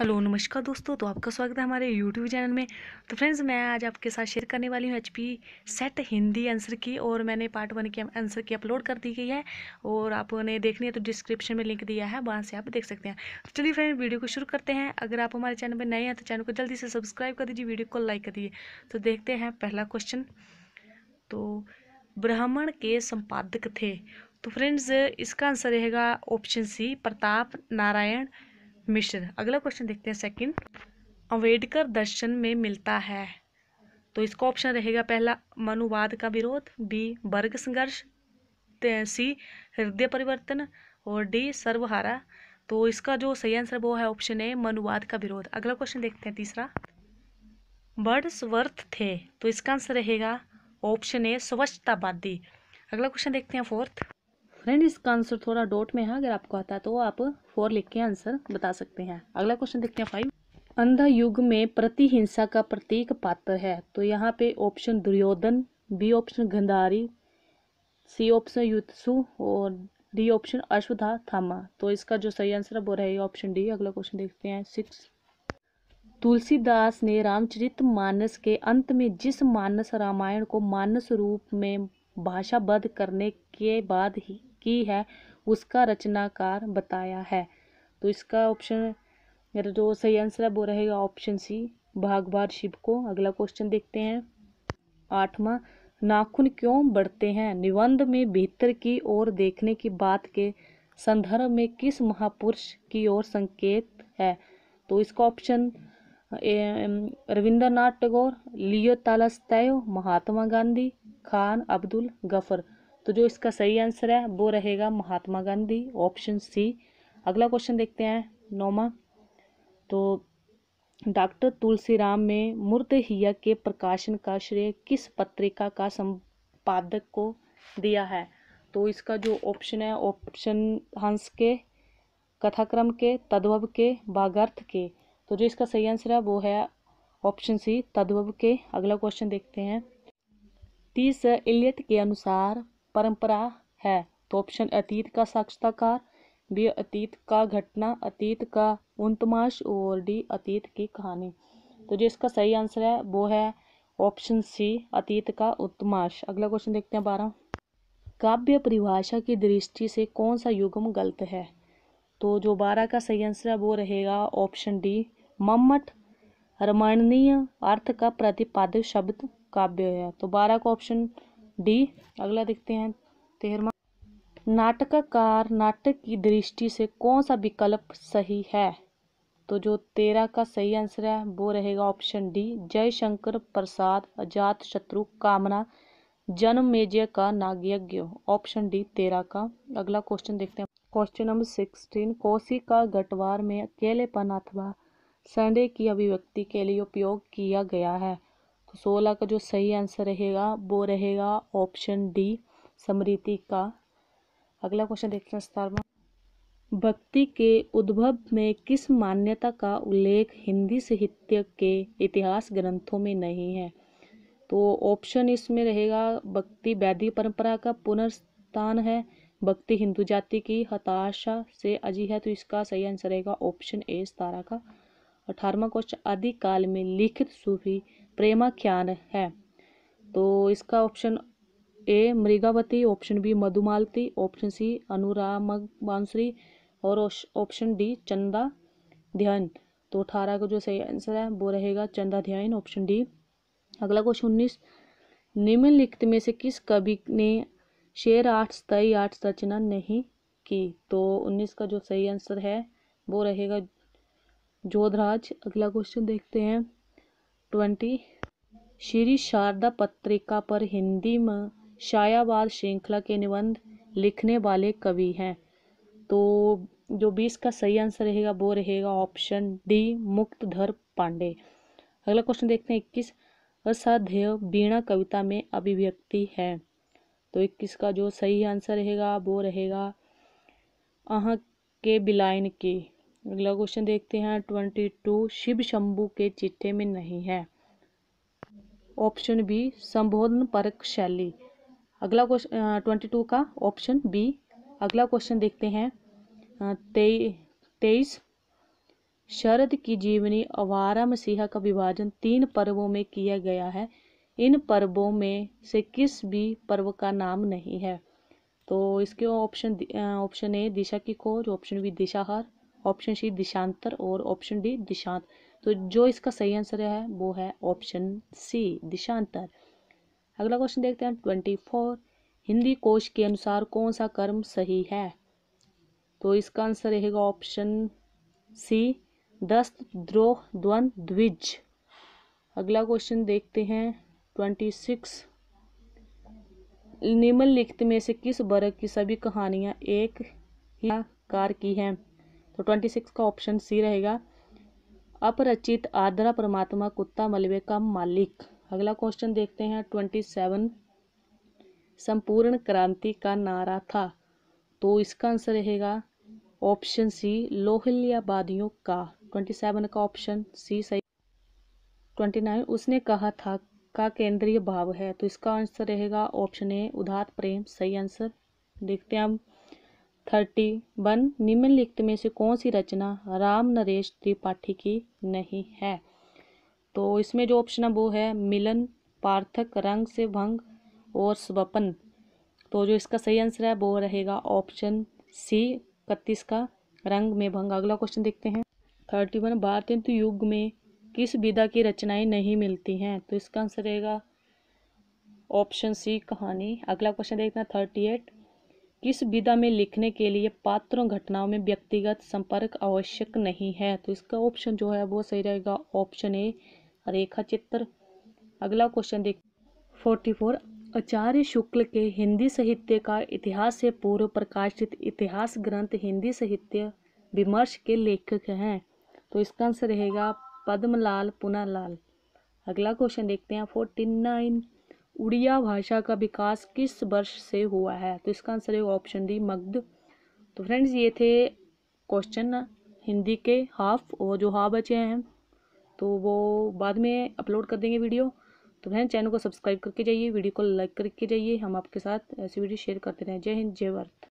hello नमस्कार दोस्तों तो आपका स्वागत है हमारे यूट्यूब चैनल में तो फ्रेंड्स मैं आज आपके साथ शेयर करने वाली हूँ एच सेट हिंदी आंसर की और मैंने पार्ट वन की आंसर की अपलोड कर दी गई है और आपने देखनी है तो डिस्क्रिप्शन में लिंक दिया है वहाँ से आप देख सकते हैं तो चलिए फ्रेंड वीडियो को शुरू करते हैं अगर आप हमारे चैनल पर नए हैं तो चैनल को जल्दी से सब्सक्राइब कर दीजिए वीडियो को लाइक कर दीजिए तो देखते हैं पहला क्वेश्चन तो ब्राह्मण के संपादक थे तो फ्रेंड्स इसका आंसर रहेगा ऑप्शन सी प्रताप नारायण मिश्र अगला क्वेश्चन देखते हैं सेकंड अंबेडकर दर्शन में मिलता है तो इसका ऑप्शन रहेगा पहला मनुवाद का विरोध बी वर्ग संघर्ष सी हृदय परिवर्तन और डी सर्वहारा तो इसका जो सही आंसर वो है ऑप्शन ए मनुवाद का विरोध अगला क्वेश्चन देखते हैं तीसरा स्वर्थ थे तो इसका आंसर रहेगा ऑप्शन ए स्वच्छतावादी अगला क्वेश्चन देखते हैं फोर्थ फ्रेंड इसका आंसर थोड़ा डॉट में है अगर आपको आता है तो आप फोर लिख के आंसर बता सकते हैं अगला क्वेश्चन देखते हैं फाइव अंधा युग में प्रतिहिंसा का प्रतीक पात्र है तो यहाँ पे option Duryodhan B option Gandhari C option Yutsu और डी ऑप्शन अश्वधा थामा तो इसका जो सही आंसर है वो रहेगा ऑप्शन डी अगला क्वेश्चन देखते हैं सिक्स तुलसीदास ने रामचरित मानस के अंत में जिस मानस रामायण को मानस रूप में भाषाबद्ध करने के बाद ही की है उसका रचनाकार बताया है तो इसका ऑप्शन मेरा जो सही आंसर है वो रहेगा ऑप्शन सी भागभार शिव को अगला क्वेश्चन देखते हैं आठवां नाखून क्यों बढ़ते हैं निबंध में भीतर की ओर देखने की बात के संदर्भ में किस महापुरुष की ओर संकेत है तो इसका option Rabindranath Tagore Leo Tolstoy Mahatma Gandhi Khan Abdul Gaffar तो जो इसका सही आंसर है वो रहेगा महात्मा गांधी ऑप्शन सी अगला क्वेश्चन देखते हैं नौमा तो डॉक्टर तुलसीराम में मूर्तहिया के प्रकाशन का श्रेय किस पत्रिका का संपादक को दिया है तो इसका जो ऑप्शन है ऑप्शन हंस के कथाक्रम के तद्भव के बागार्थ के तो जो इसका सही आंसर है वो है ऑप्शन सी तद्भव के अगला क्वेश्चन देखते हैं तीस इलियट के अनुसार परंपरा है तो ऑप्शन अतीत का साक्षात्कार बी अतीत का घटना अतीत का उन्तमाश और डी अतीत की कहानी तो जो इसका सही आंसर है वो है ऑप्शन सी अतीत का उत्तमाश अगला क्वेश्चन देखते हैं बारह काव्य परिभाषा की दृष्टि से कौन सा युगम गलत है तो जो बारह का सही आंसर है वो रहेगा ऑप्शन डी मम्मट रमणनीय अर्थ का प्रतिपादक शब्द काव्य है तो बारह का ऑप्शन डी अगला देखते हैं तेरवा नाटककार नाटक की दृष्टि से कौन सा विकल्प सही है तो जो तेरह का सही आंसर है वो रहेगा ऑप्शन डी जयशंकर प्रसाद अजात शत्रु कामना जन्मेजय का नागयज्ञ ऑप्शन डी तेरह का अगला क्वेश्चन देखते हैं क्वेश्चन नंबर सिक्सटीन कोसी का गटवार में अकेलेपन अथवा संडे की अभिव्यक्ति के लिए उपयोग किया गया है तो सोलह का जो सही आंसर रहेगा वो रहेगा ऑप्शन डी समृति का अगला क्वेश्चन देखते हैं सतारवा भक्ति के उद्भव में किस मान्यता का उल्लेख हिंदी साहित्य के इतिहास ग्रंथों में नहीं है तो ऑप्शन इसमें रहेगा भक्ति वैदिक परंपरा का पुनर्स्थान है भक्ति हिंदू जाति की हताशा से अजी है तो इसका सही आंसर रहेगा ऑप्शन ए सतारा का अठारहवा क्वेश्चन आदिकाल में लिखित सूफी प्रेमाख्यान है तो इसका option A Mrigavati option B Madhumalti option C Anuram Bansuri और ऑप्शन डी चंदा ध्यान तो अठारह का जो सही आंसर है वो रहेगा चंदा ध्यान ऑप्शन डी अगला क्वेश्चन उन्नीस निम्नलिखित में से किस कवि ने शेर आठ स्थाई आठ रचना नहीं की तो उन्नीस का जो सही आंसर है वो रहेगा जोधराज अगला क्वेश्चन देखते हैं ट्वेंटी श्री शारदा पत्रिका पर हिंदी में शायाबाद श्रृंखला के निबंध लिखने वाले कवि हैं तो जो बीस का सही आंसर रहेगा वो रहेगा ऑप्शन डी मुक्तधर पांडे अगला क्वेश्चन देखते हैं इक्कीस असाध्य बीणा कविता में अभिव्यक्ति है तो इक्कीस का जो सही आंसर रहेगा वो रहेगा अह के बिलाइन की अगला क्वेश्चन देखते हैं ट्वेंटी टू शिव शंभु के चिट्ठे में नहीं है ऑप्शन बी संबोधन परक शैली अगला क्वेश्चन ट्वेंटी टू का ऑप्शन बी अगला क्वेश्चन देखते हैं तेईस शरद की जीवनी अवारा मसीहा का विभाजन तीन पर्वों में किया गया है इन पर्वों में से किस भी पर्व का नाम नहीं है तो इसके ऑप्शन ऑप्शन ए दिशा की खोज ऑप्शन बी दिशाहार ऑप्शन सी दिशांतर और ऑप्शन डी दिशांत तो जो इसका सही आंसर है वो है ऑप्शन सी दिशांतर अगला क्वेश्चन देखते हैं ट्वेंटी फोर हिंदी कोश के अनुसार कौन सा कर्म सही है तो इसका आंसर रहेगा ऑप्शन सी दस्त द्रोह द्वंद द्विज अगला क्वेश्चन देखते हैं ट्वेंटी सिक्स निम्नलिखित में से किस वर्ग की सभी कहानियाँ एक ही कार की हैं तो ट्वेंटी सिक्स का ऑप्शन सी रहेगा अपरचित आद्रा परमात्मा कुत्ता मलबे का मालिक अगला क्वेश्चन देखते हैं ट्वेंटी सेवन संपूर्ण क्रांति का नारा था तो इसका आंसर रहेगा ऑप्शन सी लोहलियाबादियों का ट्वेंटी सेवन का ऑप्शन सी सही ट्वेंटी नाइन उसने कहा था का केंद्रीय भाव है तो इसका आंसर रहेगा ऑप्शन ए उदात प्रेम सही आंसर देखते हैं हम थर्टी वन निम्नलिखित में से कौन सी रचना राम नरेश त्रिपाठी की नहीं है तो इसमें जो ऑप्शन है वो है मिलन पार्थक रंग से भंग और स्वपन तो जो इसका सही आंसर है वो रहेगा ऑप्शन सी इकतीस का रंग में भंग अगला क्वेश्चन देखते हैं थर्टी वन भारतीय युग में किस विधा की रचनाएं नहीं मिलती हैं तो इसका आंसर रहेगा ऑप्शन सी कहानी अगला क्वेश्चन देखना थर्टी एट किस विधा में लिखने के लिए पात्रों घटनाओं में व्यक्तिगत संपर्क आवश्यक नहीं है तो इसका ऑप्शन जो है वो सही रहेगा ऑप्शन ए रेखा चित्र अगला क्वेश्चन देख फोर्टी फोर आचार्य शुक्ल के हिंदी साहित्य का इतिहास से पूर्व प्रकाशित इतिहास ग्रंथ हिंदी साहित्य विमर्श के लेखक हैं तो इसका आंसर रहेगा पद्मलाल पुनालाल अगला क्वेश्चन देखते हैं फोर्टी नाइन उड़िया भाषा का विकास किस वर्ष से हुआ है तो इसका आंसर है ऑप्शन डी मग्ध तो फ्रेंड्स ये थे क्वेश्चन हिंदी के हाफ और जो हाफ बचे हैं तो वो बाद में अपलोड कर देंगे वीडियो तो फ्रेंड्स चैनल को सब्सक्राइब करके जाइए वीडियो को लाइक करके जाइए हम आपके साथ ऐसी वीडियो शेयर करते रहें जय हिंद जय भारत